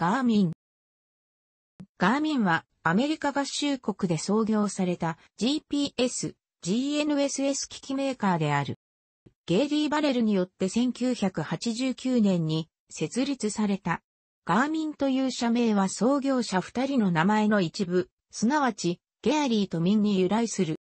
ガーミン。ガーミンはアメリカ合衆国で創業された GPS、GNSS 機器メーカーである。ゲイリー・バレルによって1989年に設立された。ガーミンという社名は創業者二人の名前の一部、すなわち、ゲアリーとミンに由来する。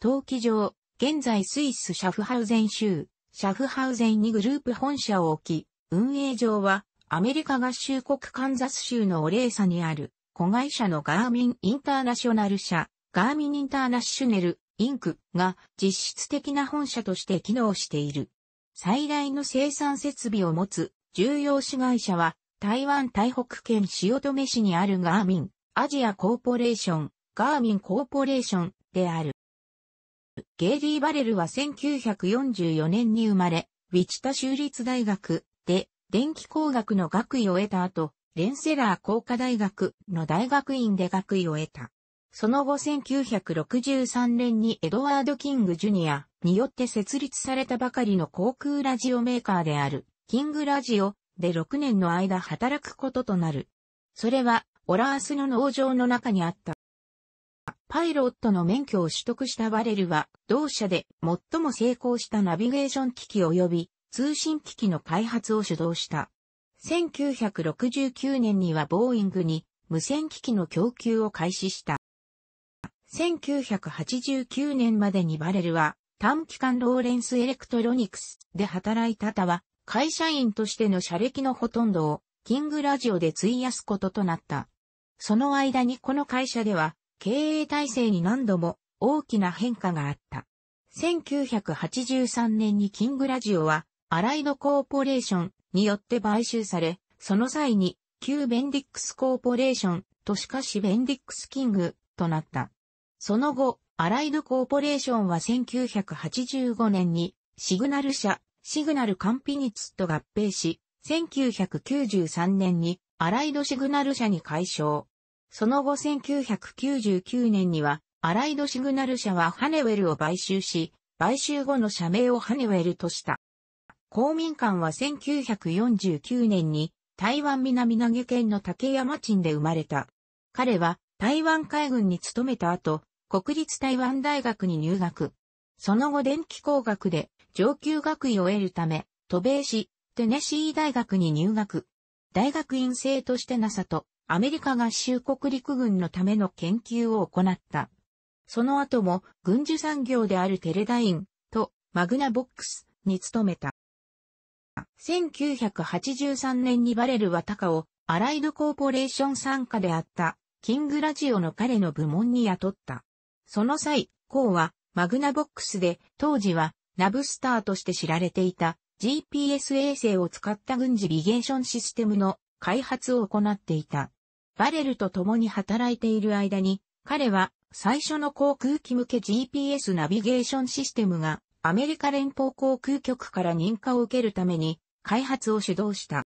陶器上、現在スイスシャフハウゼン州、シャフハウゼンにグループ本社を置き、運営上はアメリカ合衆国カンザス州のオレーサにある、子会社のガーミン・インターナショナル社、ガーミン・インターナッシュネル、インクが実質的な本社として機能している。最大の生産設備を持つ重要子会社は台湾台北県塩留市にあるガーミンアジアコーポレーションガーミンコーポレーションである。ゲイリー・バレルは1944年に生まれ、ウィチタ州立大学で電気工学の学位を得た後、レンセラー工科大学の大学院で学位を得た。その後1963年にエドワード・キング・ジュニアによって設立されたばかりの航空ラジオメーカーである、キングラジオで6年の間働くこととなる。それは、オラースの農場の中にあった。パイロットの免許を取得したバレルは、同社で最も成功したナビゲーション機器及び通信機器の開発を主導した。1969年にはボーイングに無線機器の供給を開始した。1989年までにバレルは短期間ローレンスエレクトロニクスで働いた他は会社員としての社歴のほとんどをキングラジオで費やすこととなった。その間にこの会社では経営体制に何度も大きな変化があった。1983年にキングラジオはアライドコーポレーションによって買収され、その際に、旧ベンディックスコーポレーションとしかしベンディックスキングとなった。その後、アライドコーポレーションは1985年に、シグナル社、シグナルカンピニツと合併し、1993年にアライドシグナル社に解消。その後1999年には、アライドシグナル社はハネウェルを買収し、買収後の社名をハネウェルとした。公民館は1949年に台湾南投げ県の竹山鎮で生まれた。彼は台湾海軍に勤めた後、国立台湾大学に入学。その後電気工学で上級学位を得るため、渡米市、テネシー大学に入学。大学院生として NASA とアメリカ合衆国陸軍のための研究を行った。その後も軍需産業であるテレダインとマグナボックスに勤めた。1983年にバレルはタカをアライドコーポレーション参加であったキングラジオの彼の部門に雇った。その際、コーはマグナボックスで当時はナブスターとして知られていた GPS 衛星を使った軍事ビゲーションシステムの開発を行っていた。バレルと共に働いている間に彼は最初の航空機向け GPS ナビゲーションシステムがアメリカ連邦航空局から認可を受けるために開発を主導した。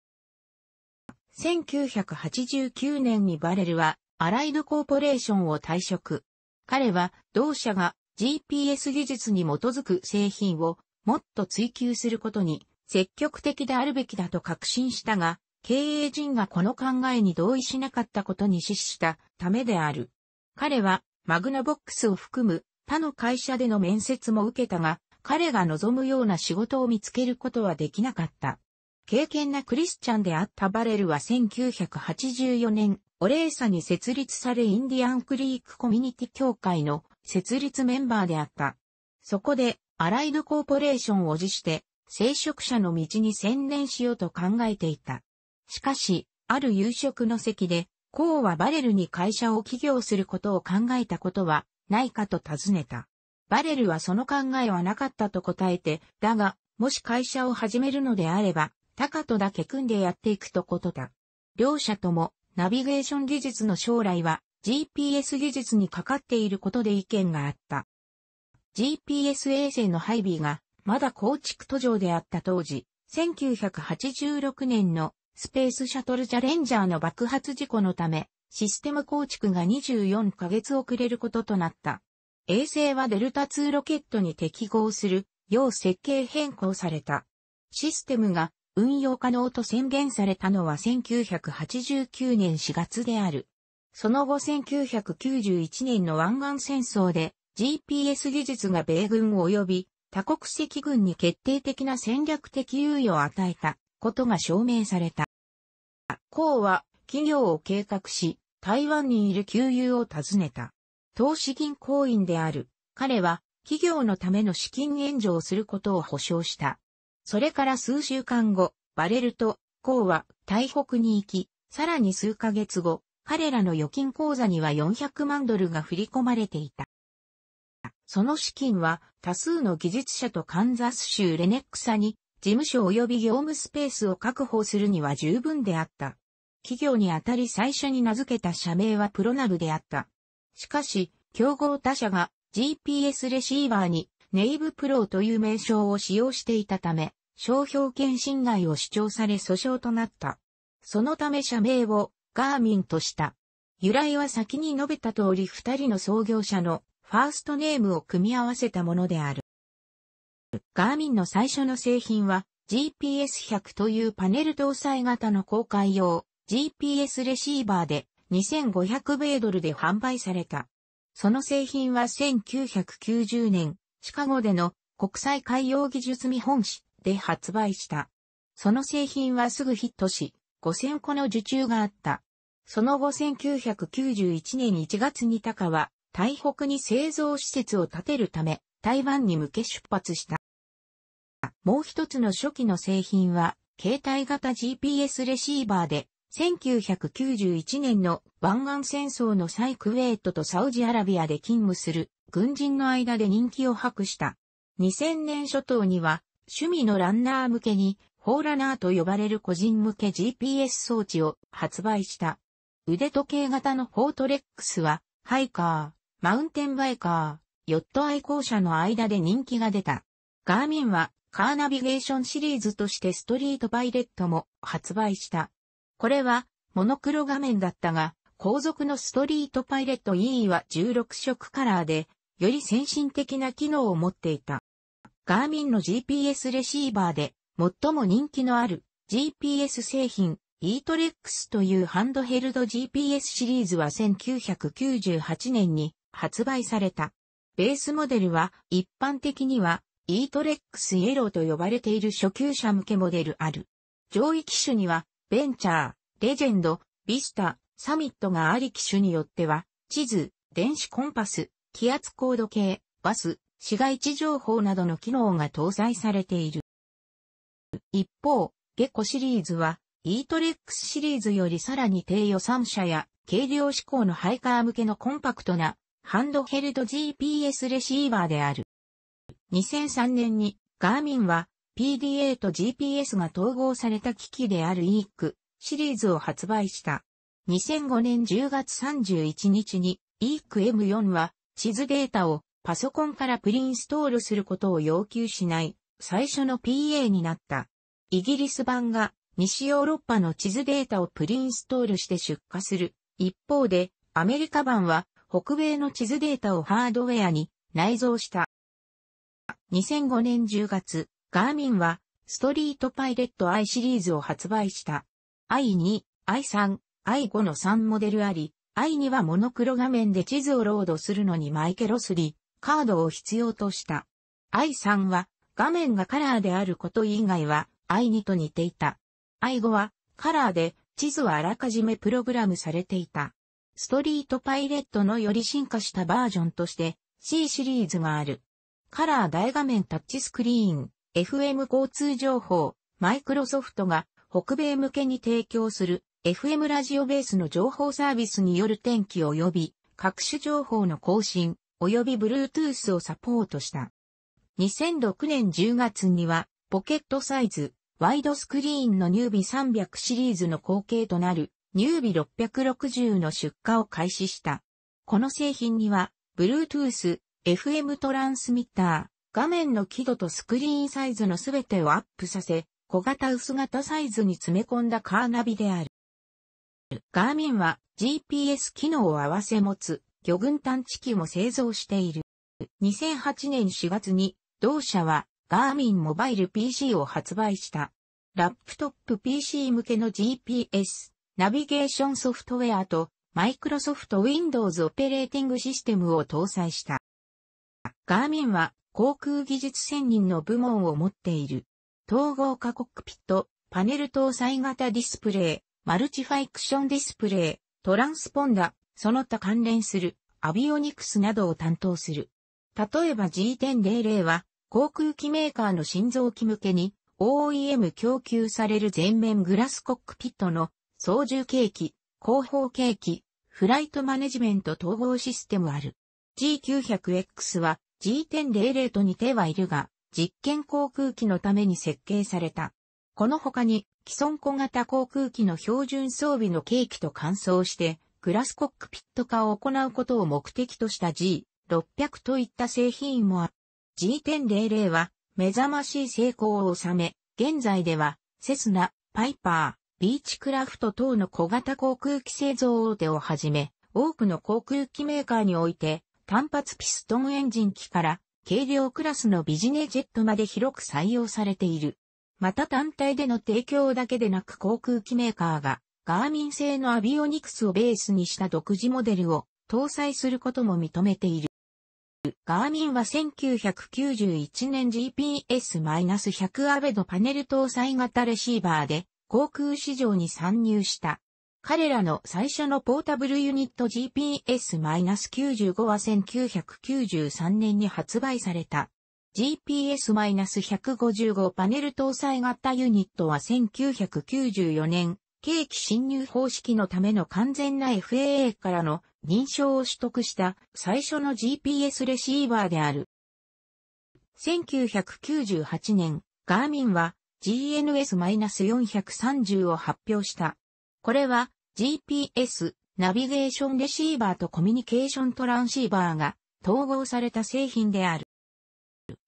1989年にバレルはアライドコーポレーションを退職。彼は同社が GPS 技術に基づく製品をもっと追求することに積極的であるべきだと確信したが、経営陣がこの考えに同意しなかったことに死したためである。彼はマグナボックスを含む他の会社での面接も受けたが、彼が望むような仕事を見つけることはできなかった。敬虔なクリスチャンであったバレルは1984年、オレーサに設立されインディアンクリークコミュニティ協会の設立メンバーであった。そこで、アライドコーポレーションを辞して、聖職者の道に専念しようと考えていた。しかし、ある夕食の席で、コウはバレルに会社を起業することを考えたことはないかと尋ねた。バレルはその考えはなかったと答えて、だが、もし会社を始めるのであれば、タカとだけ組んでやっていくとことだ。両者とも、ナビゲーション技術の将来は、GPS 技術にかかっていることで意見があった。GPS 衛星の配備が、まだ構築途上であった当時、1986年のスペースシャトルチャレンジャーの爆発事故のため、システム構築が24ヶ月遅れることとなった。衛星はデルタ2ロケットに適合するよう設計変更された。システムが運用可能と宣言されたのは1989年4月である。その後1991年の湾岸戦争で GPS 技術が米軍及び多国籍軍に決定的な戦略的優位を与えたことが証明された。項は企業を計画し、台湾にいる旧友を訪ねた。投資銀行員である。彼は企業のための資金援助をすることを保証した。それから数週間後、バレルとコーは台北に行き、さらに数ヶ月後、彼らの預金口座には400万ドルが振り込まれていた。その資金は多数の技術者とカンザス州レネックサに事務所及び業務スペースを確保するには十分であった。企業にあたり最初に名付けた社名はプロナブであった。しかし、競合他社が GPS レシーバーにネイブプロという名称を使用していたため、商標権侵害を主張され訴訟となった。そのため社名をガーミンとした。由来は先に述べた通り二人の創業者のファーストネームを組み合わせたものである。ガーミンの最初の製品は GPS100 というパネル搭載型の公開用 GPS レシーバーで2500米ドルで販売された。その製品は1990年、シカゴでの国際海洋技術見本誌で発売した。その製品はすぐヒットし、5000個の受注があった。その後1991年1月に高は、台北に製造施設を建てるため、台湾に向け出発した。もう一つの初期の製品は、携帯型 GPS レシーバーで、1991年の湾岸戦争の際クウェートとサウジアラビアで勤務する軍人の間で人気を博した。2000年初頭には趣味のランナー向けにフォーラナーと呼ばれる個人向け GPS 装置を発売した。腕時計型のフォートレックスはハイカー、マウンテンバイカー、ヨット愛好者の間で人気が出た。ガーミンはカーナビゲーションシリーズとしてストリートパイレットも発売した。これは、モノクロ画面だったが、後続のストリートパイレット EE は16色カラーで、より先進的な機能を持っていた。ガーミンの GPS レシーバーで、最も人気のある GPS 製品、e トレックスというハンドヘルド GPS シリーズは1998年に発売された。ベースモデルは一般的には e トレックスイエローと呼ばれている初級者向けモデルある。上位機種にはベンチャー、レジェンド、ビスタ、サミットがあり機種によっては、地図、電子コンパス、気圧高度計、バス、市街地情報などの機能が搭載されている。一方、ゲコシリーズは、e トレックスシリーズよりさらに低予算車や軽量志向のハイカー向けのコンパクトなハンドヘルド GPS レシーバーである。2003年にガーミンは PDA と GPS が統合された機器である EIC シリーズを発売した。2005年10月31日に EIC M4 は地図データをパソコンからプリインストールすることを要求しない最初の PA になった。イギリス版が西ヨーロッパの地図データをプリインストールして出荷する。一方でアメリカ版は北米の地図データをハードウェアに内蔵した。2005年10月、ガーミンは、ストリートパイレット i シリーズを発売した。i2、i3、i5 の3モデルあり、i2 はモノクロ画面で地図をロードするのにマイケロスリー、カードを必要とした。i3 は、画面がカラーであること以外は、i2 と似ていた。i5 は、カラーで、地図はあらかじめプログラムされていた。ストリートパイレットのより進化したバージョンとして、C シリーズがある。カラー大画面タッチスクリーン。FM 交通情報、マイクロソフトが北米向けに提供する FM ラジオベースの情報サービスによる天気及び各種情報の更新及び Bluetooth をサポートした。2006年10月にはポケットサイズ、ワイドスクリーンのニュービ300シリーズの後継となるニュービ660の出荷を開始した。この製品には Bluetooth、FM トランスミッター、画面の輝度とスクリーンサイズのすべてをアップさせ、小型薄型サイズに詰め込んだカーナビである。ガーミンは GPS 機能を合わせ持つ魚群探知機も製造している。2008年4月に同社はガーミンモバイル PC を発売した。ラップトップ PC 向けの GPS、ナビゲーションソフトウェアとマイクロソフト Windows オペレーティングシステムを搭載した。ガーミンは航空技術専任の部門を持っている。統合化コックピット、パネル搭載型ディスプレイ、マルチファイクションディスプレイ、トランスポンダ、その他関連するアビオニクスなどを担当する。例えば G1000 は航空機メーカーの心臓機向けに OEM 供給される全面グラスコックピットの操縦計器、後方計器、フライトマネジメント統合システムある。G900X は G.00 と似てはいるが、実験航空機のために設計された。この他に、既存小型航空機の標準装備の計器と換装して、グラスコックピット化を行うことを目的とした G600 といった製品もある。G.00 は、目覚ましい成功を収め、現在では、セスナ、パイパー、ビーチクラフト等の小型航空機製造大手をはじめ、多くの航空機メーカーにおいて、単発ピストンエンジン機から軽量クラスのビジネジェットまで広く採用されている。また単体での提供だけでなく航空機メーカーがガーミン製のアビオニクスをベースにした独自モデルを搭載することも認めている。ガーミンは1991年 GPS-100 アベドパネル搭載型レシーバーで航空市場に参入した。彼らの最初のポータブルユニット GPS-95 は1993年に発売された。GPS-155 パネル搭載型ユニットは1994年、景気侵入方式のための完全な FAA からの認証を取得した最初の GPS レシーバーである。1998年、ガーミンは GNS-430 を発表した。これは GPS、ナビゲーションレシーバーとコミュニケーショントランシーバーが統合された製品である。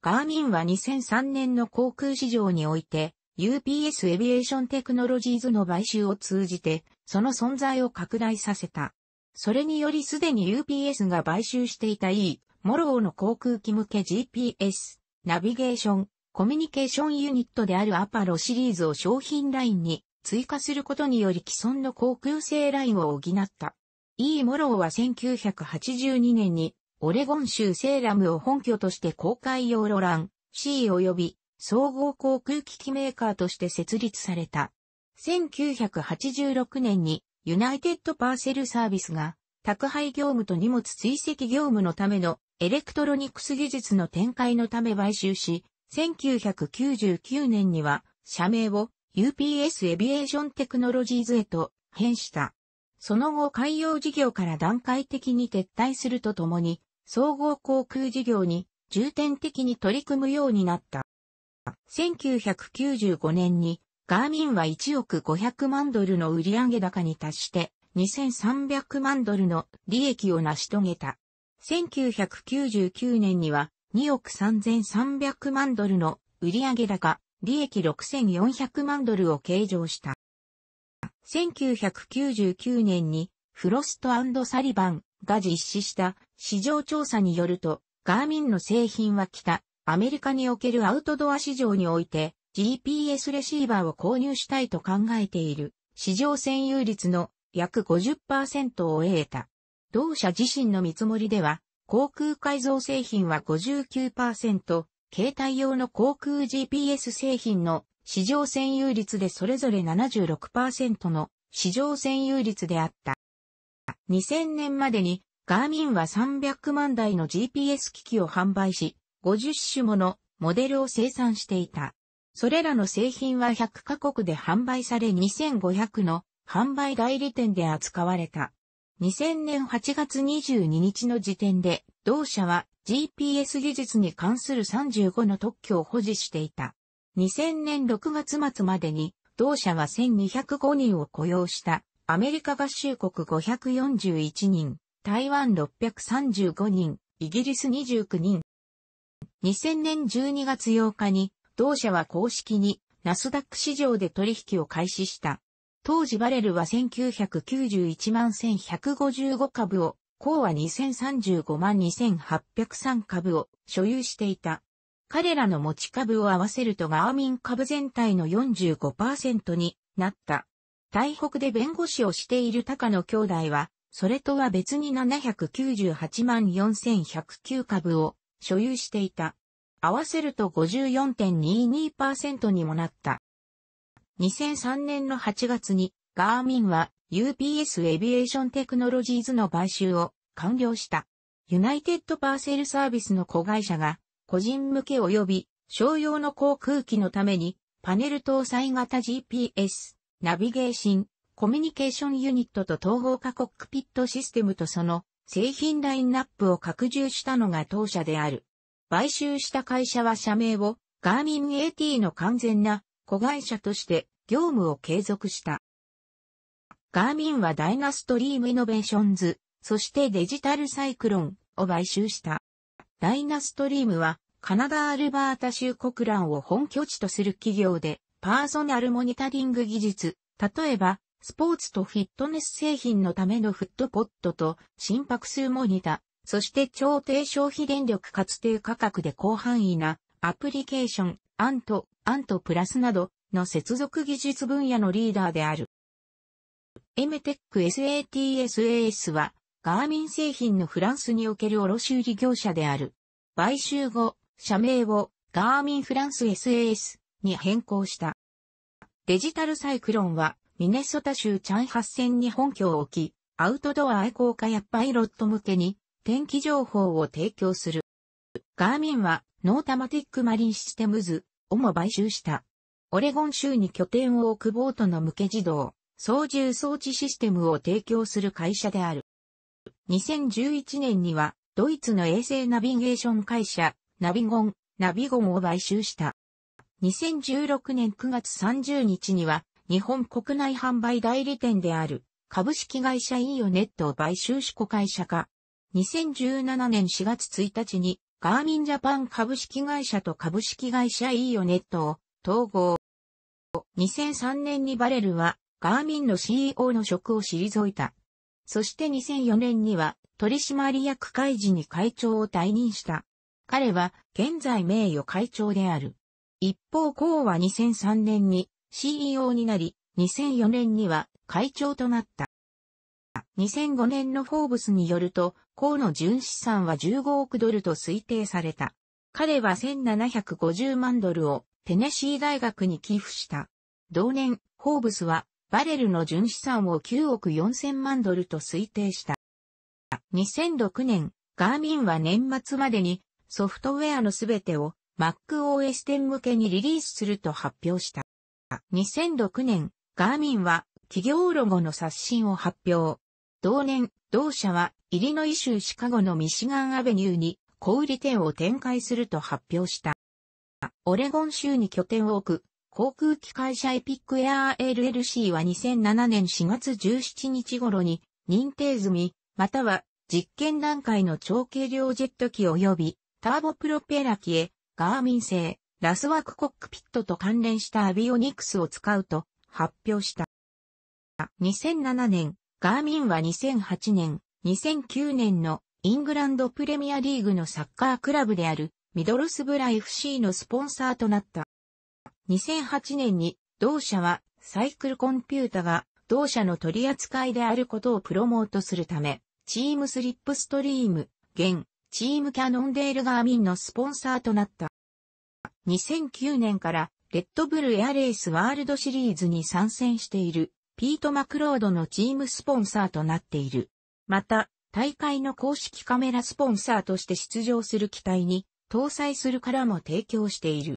ガーミンは2003年の航空市場において UPS エビエーションテクノロジーズの買収を通じてその存在を拡大させた。それによりすでに UPS が買収していた E、モローの航空機向け GPS、ナビゲーション、コミュニケーションユニットであるアパロシリーズを商品ラインに追加することにより既存の航空性ラインを補った。E モローは1982年にオレゴン州セーラムを本拠として公開用ロラン C 及び総合航空機器メーカーとして設立された。1986年にユナイテッドパーセルサービスが宅配業務と荷物追跡業務のためのエレクトロニクス技術の展開のため買収し、1999年には社名を UPS エビエーションテクノロジーズへと変した。その後海洋事業から段階的に撤退するとともに、総合航空事業に重点的に取り組むようになった。1995年にガーミンは1億500万ドルの売上高に達して2300万ドルの利益を成し遂げた。1999年には2億3300万ドルの売上高利益6400万ドルを計上した。1999年にフロストサリバンが実施した市場調査によると、ガーミンの製品は北、アメリカにおけるアウトドア市場において GPS レシーバーを購入したいと考えている市場占有率の約50%を得た。同社自身の見積もりでは、航空改造製品は59%、携帯用の航空 GPS 製品の市場占有率でそれぞれ76%の市場占有率であった。2000年までにガーミンは300万台の GPS 機器を販売し、50種ものモデルを生産していた。それらの製品は100カ国で販売され2500の販売代理店で扱われた。2000年8月22日の時点で、同社は GPS 技術に関する35の特許を保持していた。2000年6月末までに、同社は1205人を雇用した、アメリカ合衆国541人、台湾635人、イギリス29人。2000年12月8日に、同社は公式に、ナスダック市場で取引を開始した。当時バレルは1991万1155株を項は2035万2803株を所有していた。彼らの持ち株を合わせるとガーミン株全体の45%になった。台北で弁護士をしている高野兄弟は、それとは別に798万4109株を所有していた。合わせると54.22%にもなった。2003年の8月にガーミンは UPS エビエーションテクノロジーズの買収を完了した。ユナイテッドパーセルサービスの子会社が個人向け及び商用の航空機のためにパネル搭載型 GPS、ナビゲーション、コミュニケーションユニットと統合化コックピットシステムとその製品ラインナップを拡充したのが当社である。買収した会社は社名をガーミン AT の完全な子会社として業務を継続した。ガーミンはダイナストリームイノベーションズ、そしてデジタルサイクロンを買収した。ダイナストリームはカナダアルバータ州国乱を本拠地とする企業で、パーソナルモニタリング技術、例えば、スポーツとフィットネス製品のためのフットポットと心拍数モニタ、そして超低消費電力かつ低価格で広範囲なアプリケーション、アント、アントプラスなどの接続技術分野のリーダーである。MTECSATSAS は、ガーミン製品のフランスにおける卸売業者である。買収後、社名をガーミンフランス SAS に変更した。デジタルサイクロンは、ミネソタ州チャン8000に本拠を置き、アウトドア愛好家やパイロット向けに天気情報を提供する。ガーミンはノータマティックマリンシステムズをも買収した。オレゴン州に拠点を置くボートの向け自動、操縦装置システムを提供する会社である。2011年には、ドイツの衛星ナビゲーション会社、ナビゴン、ナビゴンを買収した。2016年9月30日には、日本国内販売代理店である、株式会社イーオネットを買収し子会社化。2017年4月1日に、ガーミンジャパン株式会社と株式会社イーオネットを統合。2003年にバレルはガーミンの CEO の職を退いた。そして2004年には取締役会時に会長を退任した。彼は現在名誉会長である。一方、コウは2003年に CEO になり、2004年には会長となった。2005年のフォーブスによると、コウの純資産は15億ドルと推定された。彼は1750万ドルをテネシー大学に寄付した。同年、フォーブスはバレルの純資産を9億4000万ドルと推定した。2006年、ガーミンは年末までにソフトウェアのすべてを MacOS 10向けにリリースすると発表した。2006年、ガーミンは企業ロゴの刷新を発表。同年、同社はイリノイ州シカゴのミシガンアベニューに小売店を展開すると発表した。オレゴン州に拠点を置く航空機会社エピックエアー LLC は2007年4月17日頃に認定済み、または実験段階の長軽量ジェット機及びターボプロペラ機へガーミン製ラスワークコックピットと関連したアビオニクスを使うと発表した。2007年、ガーミンは2008年、2009年のイングランドプレミアリーグのサッカークラブであるミドルスブラ FC のスポンサーとなった。2008年に同社はサイクルコンピュータが同社の取り扱いであることをプロモートするため、チームスリップストリーム、現、チームキャノンデールガーミンのスポンサーとなった。2009年からレッドブルエアレースワールドシリーズに参戦しているピート・マクロードのチームスポンサーとなっている。また、大会の公式カメラスポンサーとして出場する機体に搭載するからも提供している。